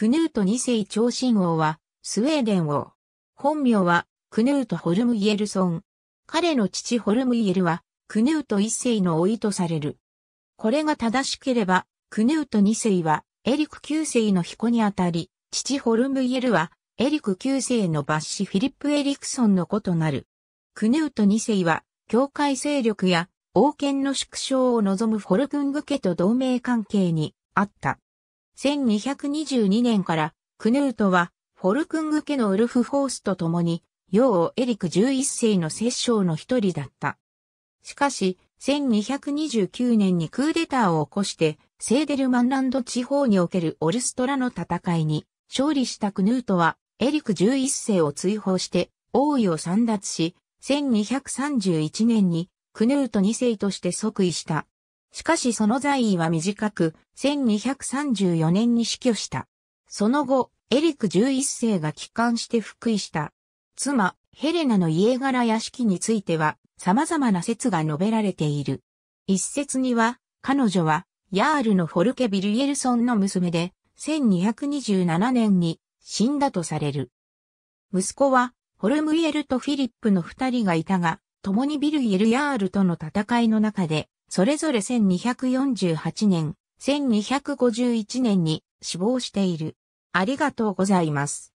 クヌート2世長信王は、スウェーデン王。本名は、クヌート・ホルムイエルソン。彼の父ホルムイエルは、クヌート1世の老いとされる。これが正しければ、クヌート2世は、エリク9世の彦にあたり、父ホルムイエルは、エリク9世の抜子フィリップ・エリクソンの子となる。クヌート2世は、教会勢力や王権の縮小を望むフォルクング家と同盟関係にあった。1222年から、クヌートは、フォルクング家のウルフフォースと共に、ー王エリク11世の摂政の一人だった。しかし、1229年にクーデターを起こして、セーデルマンランド地方におけるオルストラの戦いに、勝利したクヌートは、エリク11世を追放して、王位を散奪し、1231年に、クヌート2世として即位した。しかしその在位は短く、1234年に死去した。その後、エリク11世が帰還して復位した。妻、ヘレナの家柄屋敷については、様々な説が述べられている。一説には、彼女は、ヤールのフォルケ・ビルイエルソンの娘で、1227年に死んだとされる。息子は、ホルムイエルとフィリップの二人がいたが、共にビルイエル・ヤールとの戦いの中でそれぞれ1248年、1251年に死亡している。ありがとうございます。